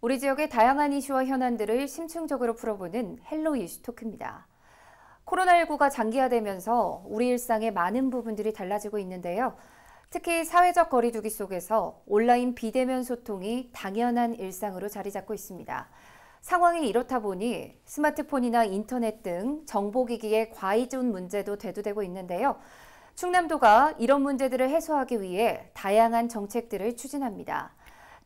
우리 지역의 다양한 이슈와 현안들을 심층적으로 풀어보는 헬로 이슈 토크입니다. 코로나19가 장기화되면서 우리 일상의 많은 부분들이 달라지고 있는데요. 특히 사회적 거리두기 속에서 온라인 비대면 소통이 당연한 일상으로 자리 잡고 있습니다. 상황이 이렇다 보니 스마트폰이나 인터넷 등 정보기기의 과이존 문제도 대두되고 있는데요. 충남도가 이런 문제들을 해소하기 위해 다양한 정책들을 추진합니다.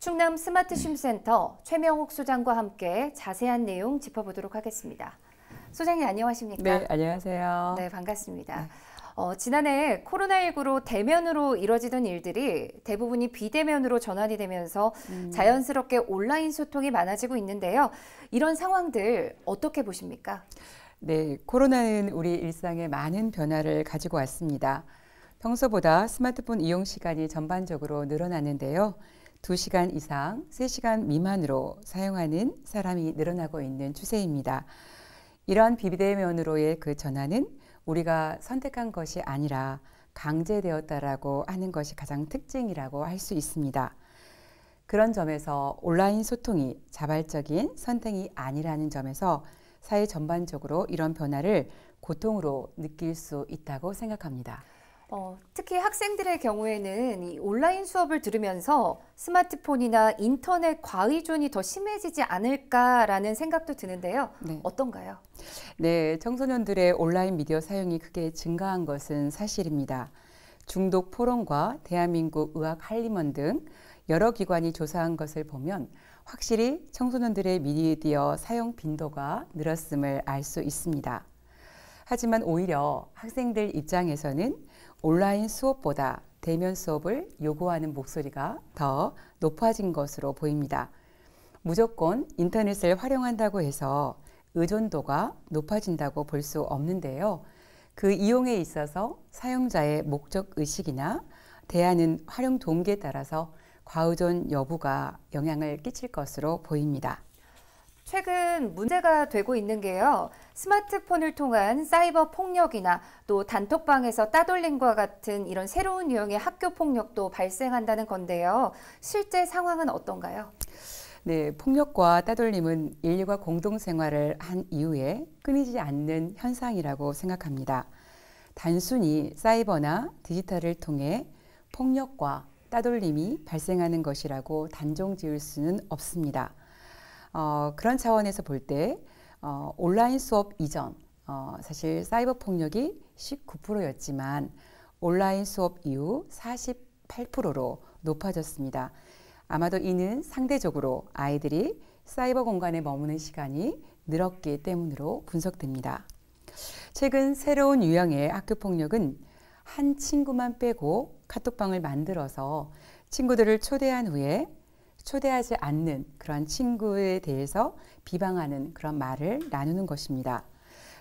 충남 스마트 쉼센터 최명옥 소장과 함께 자세한 내용 짚어보도록 하겠습니다. 소장님 안녕하십니까? 네, 안녕하세요. 네, 반갑습니다. 네. 어, 지난해 코로나19로 대면으로 이뤄지던 일들이 대부분이 비대면으로 전환이 되면서 음. 자연스럽게 온라인 소통이 많아지고 있는데요. 이런 상황들 어떻게 보십니까? 네, 코로나는 우리 일상에 많은 변화를 가지고 왔습니다. 평소보다 스마트폰 이용 시간이 전반적으로 늘어났는데요. 2시간 이상, 3시간 미만으로 사용하는 사람이 늘어나고 있는 추세입니다. 이런 비대면으로의 그 전환은 우리가 선택한 것이 아니라 강제되었다라고 하는 것이 가장 특징이라고 할 수 있습니다. 그런 점에서 온라인 소통이 자발적인 선택이 아니라는 점에서 사회 전반적으로 이런 변화를 고통으로 느낄 수 있다고 생각합니다. 어, 특히 학생들의 경우에는 온라인 수업을 들으면서 스마트폰이나 인터넷 과의존이 더 심해지지 않을까라는 생각도 드는데요. 네. 어떤가요? 네, 청소년들의 온라인 미디어 사용이 크게 증가한 것은 사실입니다. 중독 포럼과 대한민국 의학 할리먼 등 여러 기관이 조사한 것을 보면 확실히 청소년들의 미디어 사용 빈도가 늘었음을 알 수 있습니다. 하지만 오히려 학생들 입장에서는 온라인 수업보다 대면 수업을 요구하는 목소리가 더 높아진 것으로 보입니다. 무조건 인터넷을 활용한다고 해서 의존도가 높아진다고 볼 수 없는데요. 그 이용에 있어서 사용자의 목적 의식이나 대안은 활용 동기에 따라서 과의존 여부가 영향을 끼칠 것으로 보입니다. 최근 문제가 되고 있는 게요. 스마트폰을 통한 사이버 폭력이나 또 단톡방에서 따돌림과 같은 이런 새로운 유형의 학교 폭력도 발생한다는 건데요. 실제 상황은 어떤가요? 네, 폭력과 따돌림은 인류가 공동생활을 한 이후에 끊이지 않는 현상이라고 생각합니다. 단순히 사이버나 디지털을 통해 폭력과 따돌림이 발생하는 것이라고 단정 지을 수는 없습니다. 어, 그런 차원에서 볼 때 어, 온라인 수업 이전 어, 사실 사이버 폭력이 19%였지만 온라인 수업 이후 48%로 높아졌습니다. 아마도 이는 상대적으로 아이들이 사이버 공간에 머무는 시간이 늘었기 때문으로 분석됩니다. 최근 새로운 유형의 학교 폭력은 한 친구만 빼고 카톡방을 만들어서 친구들을 초대한 후에 초대하지 않는 그런 친구에 대해서 비방하는 그런 말을 나누는 것입니다.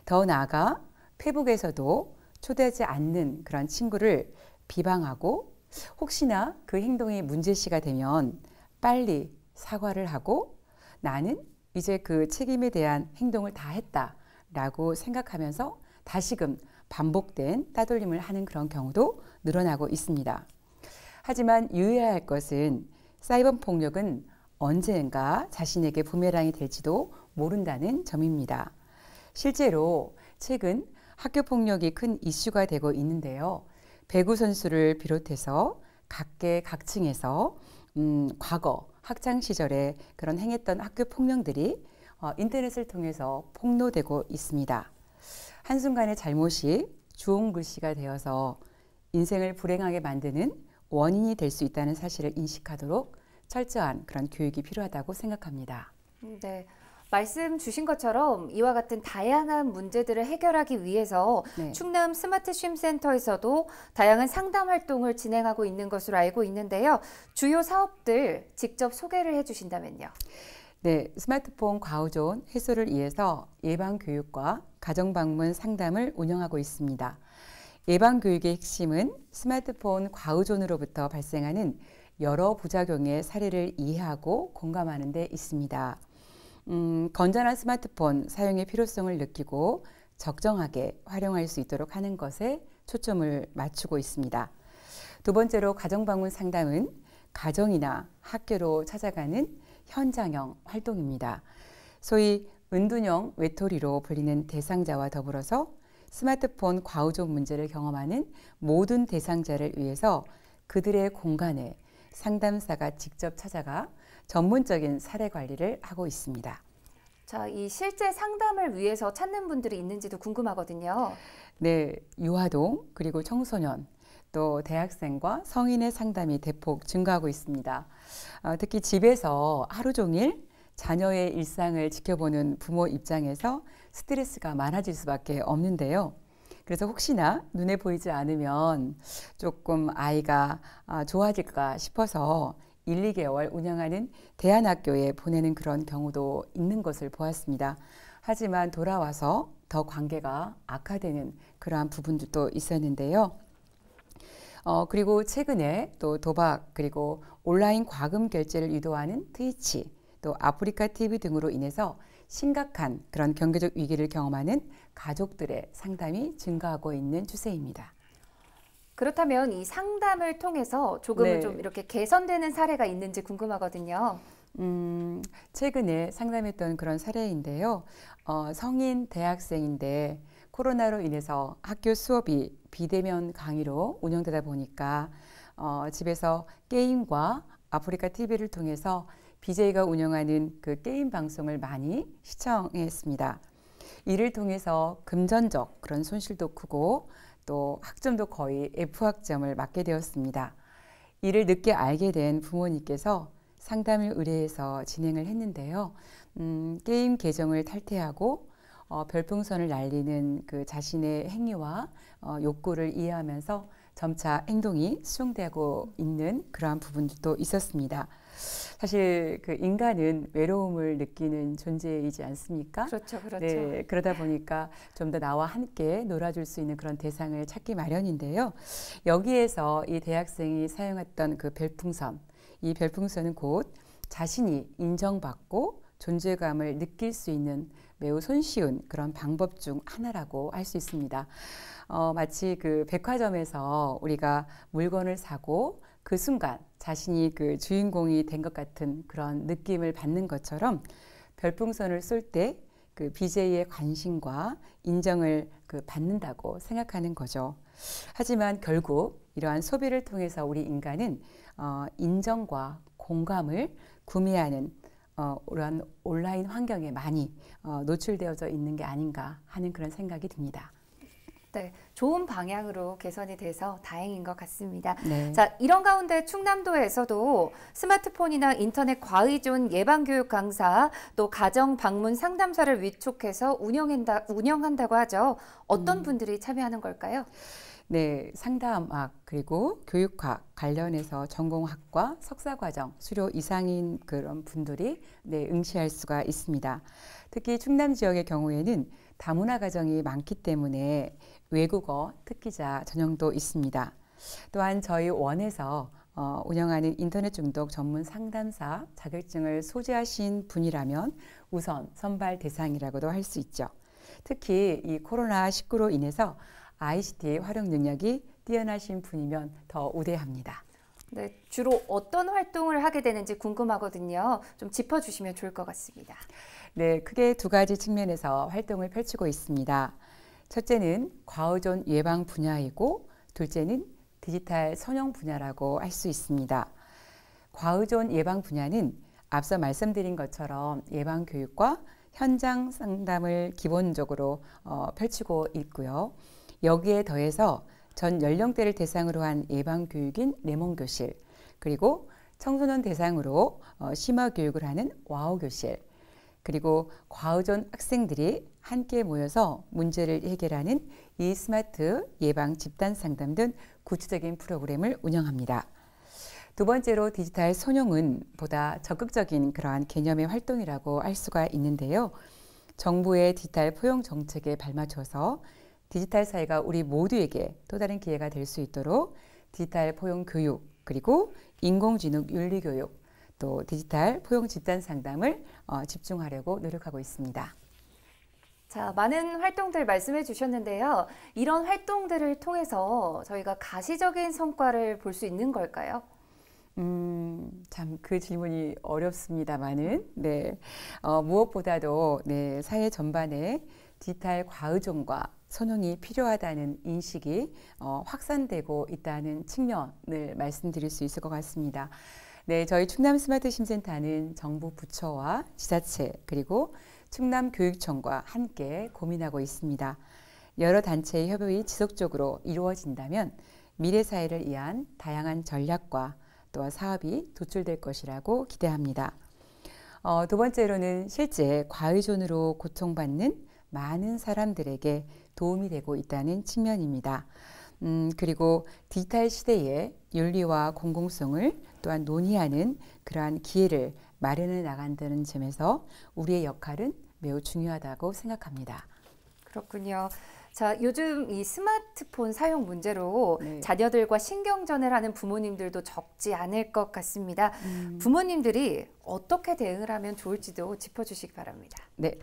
더 나아가 페북에서도 초대하지 않는 그런 친구를 비방하고 혹시나 그 행동이 문제시가 되면 빨리 사과를 하고 나는 이제 그 책임에 대한 행동을 다 했다 라고 생각하면서 다시금 반복된 따돌림을 하는 그런 경우도 늘어나고 있습니다. 하지만 유의해야 할 것은 사이버 폭력은 언젠가 자신에게 부메랑이 될지도 모른다는 점입니다. 실제로 최근 학교 폭력이 큰 이슈가 되고 있는데요. 배구 선수를 비롯해서 각계 각층에서 음, 과거 학창 시절에 그런 행했던 학교 폭력들이 어, 인터넷을 통해서 폭로되고 있습니다. 한순간의 잘못이 주홍 글씨가 되어서 인생을 불행하게 만드는 원인이 될 수 있다는 사실을 인식하도록 철저한 그런 교육이 필요하다고 생각합니다. 네. 말씀 주신 것처럼 이와 같은 다양한 문제들을 해결하기 위해서 네. 충남 스마트 쉼 센터에서도 다양한 상담 활동을 진행하고 있는 것으로 알고 있는데요. 주요 사업들 직접 소개를 해 주신다면요. 네, 스마트폰 과우존 해소를 위해서 예방 교육과 가정 방문 상담을 운영하고 있습니다. 예방교육의 핵심은 스마트폰 과우존으로부터 발생하는 여러 부작용의 사례를 이해하고 공감하는 데 있습니다. 음, 건전한 스마트폰 사용의 필요성을 느끼고 적정하게 활용할 수 있도록 하는 것에 초점을 맞추고 있습니다. 두 번째로 가정방문 상담은 가정이나 학교로 찾아가는 현장형 활동입니다. 소위 은둔형 외톨이로 불리는 대상자와 더불어서 스마트폰 과우족 문제를 경험하는 모든 대상자를 위해서 그들의 공간에 상담사가 직접 찾아가 전문적인 사례 관리를 하고 있습니다. 자, 이 실제 상담을 위해서 찾는 분들이 있는지도 궁금하거든요. 네, 유아동 그리고 청소년 또 대학생과 성인의 상담이 대폭 증가하고 있습니다. 어, 특히 집에서 하루 종일 자녀의 일상을 지켜보는 부모 입장에서 스트레스가 많아질 수밖에 없는데요. 그래서 혹시나 눈에 보이지 않으면 조금 아이가 아, 좋아질까 싶어서 1, 2개월 운영하는 대안학교에 보내는 그런 경우도 있는 것을 보았습니다. 하지만 돌아와서 더 관계가 악화되는 그러한 부분들도 있었는데요. 어, 그리고 최근에 또 도박 그리고 온라인 과금 결제를 유도하는 트위치 또 아프리카 TV 등으로 인해서 심각한 그런 경제적 위기를 경험하는 가족들의 상담이 증가하고 있는 추세입니다. 그렇다면 이 상담을 통해서 조금은 네. 좀 이렇게 개선되는 사례가 있는지 궁금하거든요. 음, 최근에 상담했던 그런 사례인데요. 어, 성인 대학생인데 코로나로 인해서 학교 수업이 비대면 강의로 운영되다 보니까 어, 집에서 게임과 아프리카 TV를 통해서 BJ가 운영하는 그 게임 방송을 많이 시청했습니다. 이를 통해서 금전적 그런 손실도 크고 또 학점도 거의 F학점을 맞게 되었습니다. 이를 늦게 알게 된 부모님께서 상담을 의뢰해서 진행을 했는데요. 음, 게임 계정을 탈퇴하고 어, 별풍선을 날리는 그 자신의 행위와 어, 욕구를 이해하면서 점차 행동이 수용되고 있는 그러한 부분도 있었습니다. 사실 그 인간은 외로움을 느끼는 존재이지 않습니까? 그렇죠, 그렇죠. 네, 그러다 보니까 좀 더 나와 함께 놀아줄 수 있는 그런 대상을 찾기 마련인데요. 여기에서 이 대학생이 사용했던 그 별풍선, 이 별풍선은 곧 자신이 인정받고 존재감을 느낄 수 있는 매우 손쉬운 그런 방법 중 하나라고 할 수 있습니다. 어, 마치 그 백화점에서 우리가 물건을 사고 그 순간 자신이 그 주인공이 된 것 같은 그런 느낌을 받는 것처럼 별풍선을 쏠 때 그 BJ의 관심과 인정을 그 받는다고 생각하는 거죠. 하지만 결국 이러한 소비를 통해서 우리 인간은 어, 인정과 공감을 구매하는 어, 이러한 온라인 환경에 많이 어, 노출되어져 있는 게 아닌가 하는 그런 생각이 듭니다. 네, 좋은 방향으로 개선이 돼서 다행인 것 같습니다. 네. 자, 이런 가운데 충남도에서도 스마트폰이나 인터넷 과의존 예방교육 강사 또 가정 방문 상담사를 위촉해서 운영한다, 운영한다고 하죠. 어떤 음. 분들이 참여하는 걸까요? 네, 상담학 그리고 교육학 관련해서 전공학과 석사 과정 수료 이상인 그런 분들이 네, 응시할 수가 있습니다. 특히 충남 지역의 경우에는 다문화 가정이 많기 때문에 외국어 특기자 전형도 있습니다. 또한 저희 원에서 어, 운영하는 인터넷 중독 전문 상담사 자격증을 소지하신 분이라면 우선 선발 대상이라고도 할 수 있죠. 특히 이 코로나19로 인해서 ICT 활용 능력이 뛰어나신 분이면 더 우대합니다. 네, 주로 어떤 활동을 하게 되는지 궁금하거든요. 좀 짚어주시면 좋을 것 같습니다. 네, 크게 두 가지 측면에서 활동을 펼치고 있습니다. 첫째는 과오존 예방 분야이고 둘째는 디지털 선형 분야라고 할 수 있습니다. 과오존 예방 분야는 앞서 말씀드린 것처럼 예방 교육과 현장 상담을 기본적으로 어, 펼치고 있고요. 여기에 더해서 전 연령대를 대상으로 한 예방 교육인 레몬 교실, 그리고 청소년 대상으로 어, 심화 교육을 하는 와우 교실, 그리고 과우존 학생들이 함께 모여서 문제를 해결하는 이 스마트 예방 집단 상담 등 구체적인 프로그램을 운영합니다. 두 번째로 디지털 소형은 보다 적극적인 그러한 개념의 활동이라고 할 수가 있는데요. 정부의 디지털 포용 정책에 발맞춰서 디지털 사회가 우리 모두에게 또 다른 기회가 될 수 있도록 디지털 포용 교육 그리고 인공지능 윤리 교육 또 디지털 포용 집단 상담을 어, 집중하려고 노력하고 있습니다. 자, 많은 활동들 말씀해 주셨는데요. 이런 활동들을 통해서 저희가 가시적인 성과를 볼 수 있는 걸까요? 음, 참 그 질문이 어렵습니다만은 네. 어, 무엇보다도 네, 사회 전반에 디지털 과의존과 선언이 필요하다는 인식이 어, 확산되고 있다는 측면을 말씀드릴 수 있을 것 같습니다. 네, 저희 충남 스마트 심센터는 정부 부처와 지자체 그리고 충남 교육청과 함께 고민하고 있습니다. 여러 단체의 협업 지속적으로 이루어진다면 미래 사회를 위한 다양한 전략과 또 사업이 도출될 것이라고 기대합니다. 어, 두 번째로는 실제 과의존으로 고통받는 많은 사람들에게 도움이 되고 있다는 측면입니다. 음, 그리고 디지털 시대에 윤리와 공공성을 또한 논의하는 그러한 기회를 마련해 나간다는 점에서 우리의 역할은 매우 중요하다고 생각합니다. 그렇군요. 자, 요즘 이 스마트폰 사용 문제로 네. 자녀들과 신경전을 하는 부모님들도 적지 않을 것 같습니다. 음. 부모님들이 어떻게 대응을 하면 좋을지도 짚어주시기 바랍니다. 네.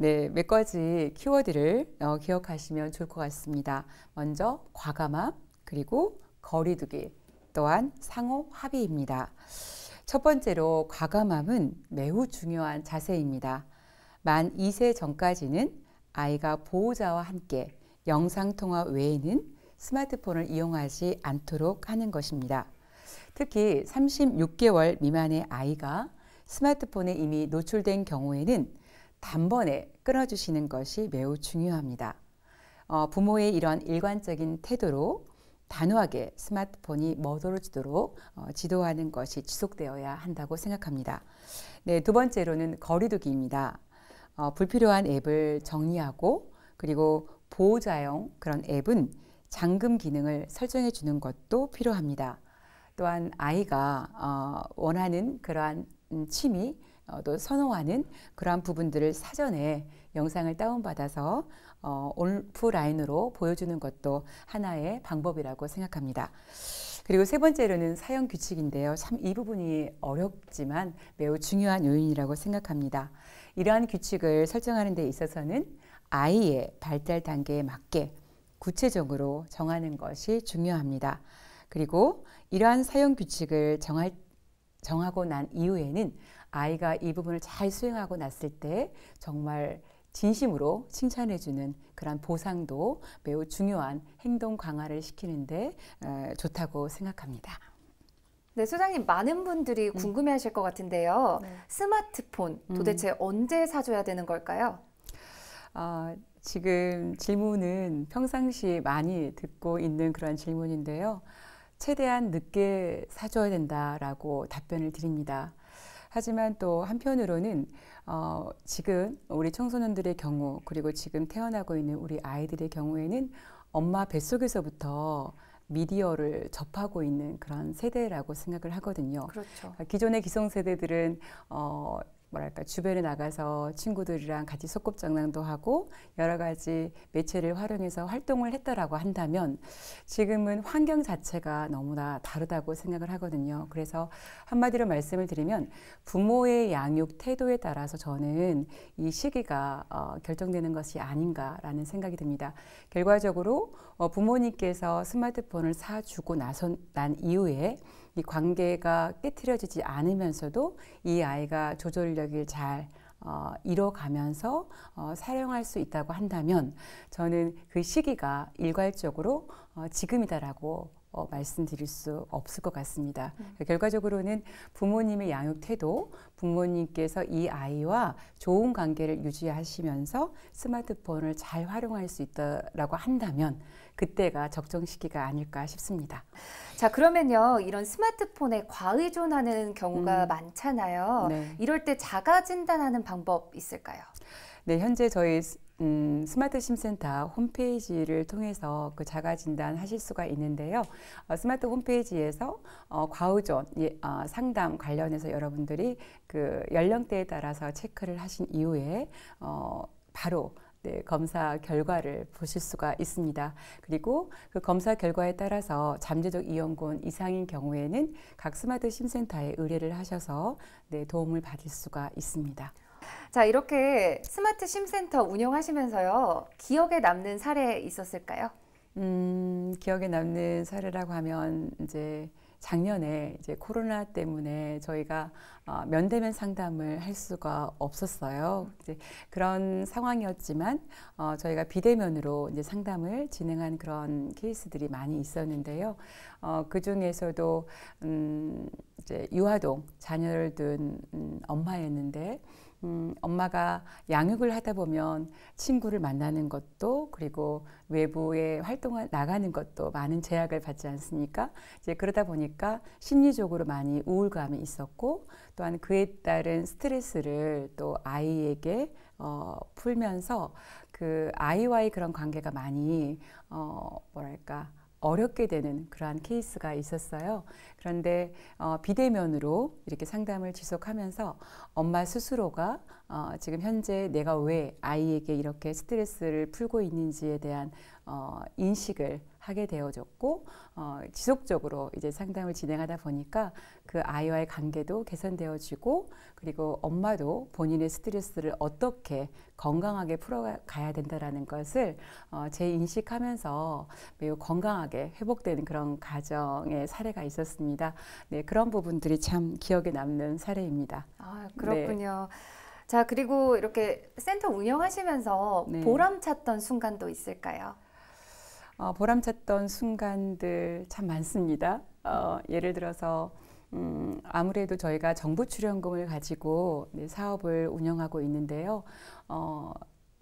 네, 몇 가지 키워드를 어, 기억하시면 좋을 것 같습니다. 먼저 과감함, 그리고 거리두기, 또한 상호 합의입니다. 첫 번째로 과감함은 매우 중요한 자세입니다. 만 2세 전까지는 아이가 보호자와 함께 영상통화 외에는 스마트폰을 이용하지 않도록 하는 것입니다. 특히 36개월 미만의 아이가 스마트폰에 이미 노출된 경우에는 단번에 끊어주시는 것이 매우 중요합니다. 어, 부모의 이런 일관적인 태도로 단호하게 스마트폰이 머무지도록 어, 지도하는 것이 지속되어야 한다고 생각합니다. 네, 두 번째로는 거리두기입니다. 어, 불필요한 앱을 정리하고 그리고 보호자용 그런 앱은 잠금 기능을 설정해 주는 것도 필요합니다. 또한 아이가 어, 원하는 그러한 음, 취미 어, 또 선호하는 그러한 부분들을 사전에 영상을 다운받아서 어, 오프라인으로 보여주는 것도 하나의 방법이라고 생각합니다. 그리고 세 번째로는 사용 규칙인데요. 참 이 부분이 어렵지만 매우 중요한 요인이라고 생각합니다. 이러한 규칙을 설정하는 데 있어서는 아이의 발달 단계에 맞게 구체적으로 정하는 것이 중요합니다. 그리고 이러한 사용 규칙을 정할, 정하고 난 이후에는 아이가 이 부분을 잘 수행하고 났을 때 정말 진심으로 칭찬해주는 그러한 보상도 매우 중요한 행동 강화를 시키는데 어, 좋다고 생각합니다. 네, 소장님 많은 분들이 음. 궁금해하실 것 같은데요. 네. 스마트폰 음. 도대체 음. 언제 사줘야 되는 걸까요? 어, 지금 질문은 평상시 많이 듣고 있는 그런 질문인데요. 최대한 늦게 사줘야 된다라고 답변을 드립니다. 하지만 또 한편으로는 어, 지금 우리 청소년들의 경우 그리고 지금 태어나고 있는 우리 아이들의 경우에는 엄마 뱃속에서부터 미디어를 접하고 있는 그런 세대라고 생각을 하거든요. 그렇죠. 기존의 기성세대들은 어, 뭐랄까 주변에 나가서 친구들이랑 같이 소꿉장난도 하고 여러 가지 매체를 활용해서 활동을 했다라고 한다면 지금은 환경 자체가 너무나 다르다고 생각을 하거든요. 그래서 한마디로 말씀을 드리면 부모의 양육 태도에 따라서 저는 이 시기가 어, 결정되는 것이 아닌가라는 생각이 듭니다. 결과적으로 어, 부모님께서 스마트폰을 사주고 나선 난 이후에 이 관계가 깨트려지지 않으면서도 이 아이가 조절력을 잘 어, 잃어가면서 어, 사용할 수 있다고 한다면 저는 그 시기가 일괄적으로 어, 지금이다라고 어, 말씀드릴 수 없을 것 같습니다. 음. 그러니까 결과적으로는 부모님의 양육 태도, 부모님께서 이 아이와 좋은 관계를 유지하시면서 스마트폰을 잘 활용할 수 있다라고 한다면 그때가 적정 시기가 아닐까 싶습니다. 자 그러면요 이런 스마트폰에 과의존하는 경우가 음. 많잖아요. 네. 이럴 때 자가 진단하는 방법 있을까요? 네 현재 저희 음, 스마트 심센터 홈페이지를 통해서 그 자가 진단 하실 수가 있는데요. 어, 스마트 홈페이지에서 어, 과우존 예, 어, 상담 관련해서 여러분들이 그 연령대에 따라서 체크를 하신 이후에 어, 바로 이제 네, 검사 결과를 보실 수가 있습니다. 그리고 그 검사 결과에 따라서 잠재적 이용권 이상인 경우에는 각 스마트 심센터에 의뢰를 하셔서 네, 도움을 받을 수가 있습니다. 자, 이렇게 스마트 심센터 운영하시면서요. 기억에 남는 사례 있었을까요? 음, 기억에 남는 사례라고 하면 이제 작년에 이제 코로나 때문에 저희가 어, 면대면 상담을 할 수가 없었어요. 이제 그런 상황이었지만 어, 저희가 비대면으로 이제 상담을 진행한 그런 케이스들이 많이 있었는데요. 어, 그 중에서도 음, 이제 유아동 자녀를 둔 음, 엄마였는데. 음, 엄마가 양육을 하다 보면 친구를 만나는 것도 그리고 외부에 활동을 나가는 것도 많은 제약을 받지 않습니까? 이제 그러다 보니까 심리적으로 많이 우울감이 있었고 또한 그에 따른 스트레스를 또 아이에게 어, 풀면서 그 아이와의 그런 관계가 많이 어, 뭐랄까 어렵게 되는 그러한 케이스가 있었어요. 그런데 어, 비대면으로 이렇게 상담을 지속하면서 엄마 스스로가 어, 지금 현재 내가 왜 아이에게 이렇게 스트레스를 풀고 있는지에 대한 어, 인식을 하게 되어졌고 어, 지속적으로 이제 상담을 진행하다 보니까 그 아이와의 관계도 개선되어지고 그리고 엄마도 본인의 스트레스를 어떻게 건강하게 풀어가야 된다라는 것을 어, 재인식하면서 매우 건강하게 회복되는 그런 가정의 사례가 있었습니다. 네, 그런 부분들이 참 기억에 남는 사례입니다. 아, 그렇군요. 네. 자, 그리고 이렇게 센터 운영하시면서 네. 보람 찼던 순간도 있을까요? 어, 보람찼던 순간들 참 많습니다. 어, 예를 들어서 음, 아무래도 저희가 정부 출연금을 가지고 사업을 운영하고 있는데요. 어,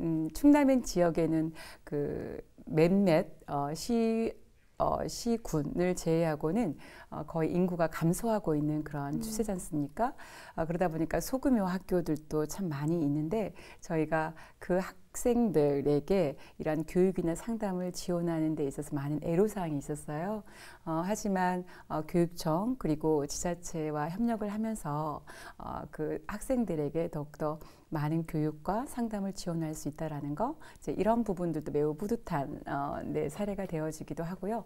음, 충남인 지역에는 그 몇몇 어, 시 어, 시군을 제외하고는 어, 거의 인구가 감소하고 있는 그런 음. 추세지 않습니까? 어, 그러다 보니까 소규모 학교들도 참 많이 있는데 저희가 그 학교 학생들에게 이런 교육이나 상담을 지원하는 데 있어서 많은 애로사항이 있었어요. 어, 하지만 어, 교육청 그리고 지자체와 협력을 하면서 어, 그 학생들에게 더욱더 많은 교육과 상담을 지원할 수 있다라는 거 이제 이런 부분들도 매우 뿌듯한 어, 네, 사례가 되어지기도 하고요.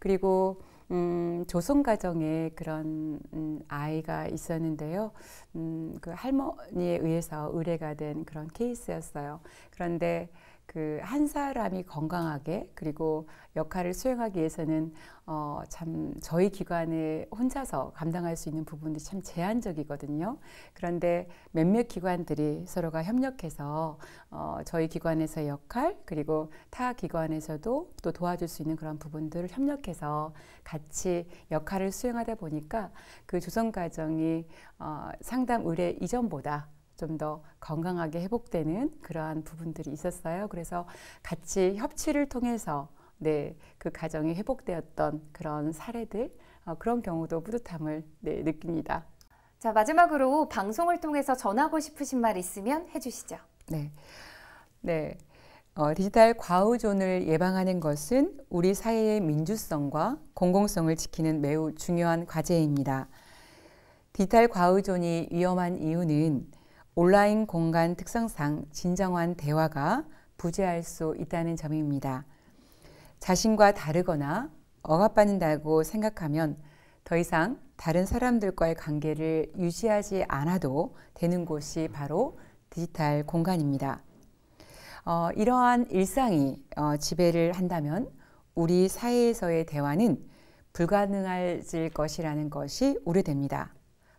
그리고 음, 조선 가정에 그런 음, 아이가 있었는데요. 음, 그 할머니에 의해서 의뢰가 된 그런 케이스였어요. 그런데 그한 사람이 건강하게 그리고 역할을 수행하기 위해서는 어, 참 저희 기관에 혼자서 감당할 수 있는 부분도참 제한적이거든요. 그런데 몇몇 기관들이 서로가 협력해서 어, 저희 기관에서의 역할 그리고 타 기관에서도 또 도와줄 수 있는 그런 부분들을 협력해서 같이 역할을 수행하다 보니까 그 조성 과정이 어, 상담 의뢰 이전보다 좀더 건강하게 회복되는 그러한 부분들이 있었어요. 그래서 같이 협치를 통해서 네, 그 가정이 회복되었던 그런 사례들, 어, 그런 경우도 뿌듯함을 네, 느낍니다. 자, 마지막으로 방송을 통해서 전하고 싶으신 말 있으면 해주시죠. 네. 네. 어, 디지털 과우존을 예방하는 것은 우리 사회의 민주성과 공공성을 지키는 매우 중요한 과제입니다. 디지털 과우존이 위험한 이유는 온라인 공간 특성상 진정한 대화가 부재할 수 있다는 점입니다. 자신과 다르거나 억압받는다고 생각하면 더 이상 다른 사람들과의 관계를 유지하지 않아도 되는 곳이 바로 디지털 공간입니다. 어, 이러한 일상이 어, 지배를 한다면 우리 사회에서의 대화는 불가능해질 것이라는 것이 우려됩니다.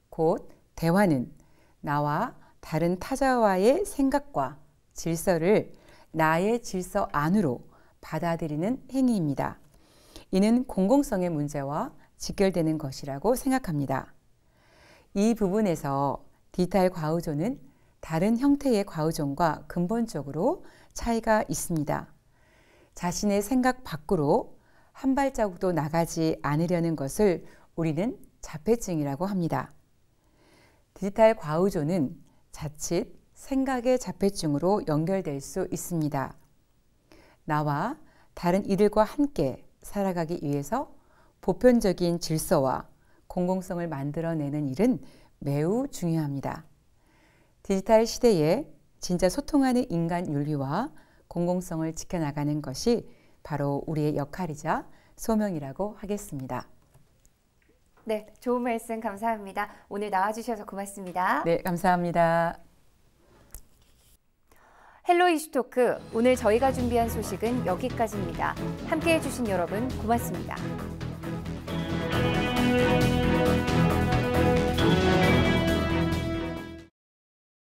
곧 대화는 나와 다른 타자와의 생각과 질서를 나의 질서 안으로 받아들이는 행위입니다. 이는 공공성의 문제와 직결되는 것이라고 생각합니다. 이 부분에서 디지털 과우존은 다른 형태의 과우존과 근본적으로 차이가 있습니다. 자신의 생각 밖으로 한 발자국도 나가지 않으려는 것을 우리는 자폐증이라고 합니다. 디지털 과우존은 자칫 생각의 자폐증으로 연결될 수 있습니다. 나와 다른 이들과 함께 살아가기 위해서 보편적인 질서와 공공성을 만들어내는 일은 매우 중요합니다. 디지털 시대에 진짜 소통하는 인간 윤리와 공공성을 지켜나가는 것이 바로 우리의 역할이자 소명이라고 하겠습니다. 네, 좋은 말씀 감사합니다. 오늘 나와주셔서 고맙습니다. 네, 감사합니다. 헬로 이슈토크 오늘 저희가 준비한 소식은 여기까지입니다. 함께해 주신 여러분 고맙습니다.